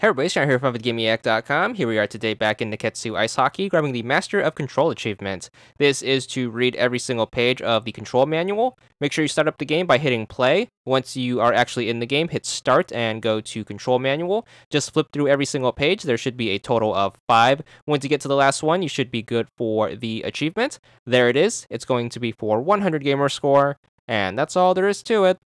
Hey everybody, Sean here from videogameyak.com. Here we are today back in Niketsu Ice Hockey, grabbing the Master of Control achievement. This is to read every single page of the control manual. Make sure you start up the game by hitting play. Once you are actually in the game, hit start and go to control manual. Just flip through every single page. There should be a total of five. Once you get to the last one, you should be good for the achievement. There it is. It's going to be for 100 gamer score, and that's all there is to it.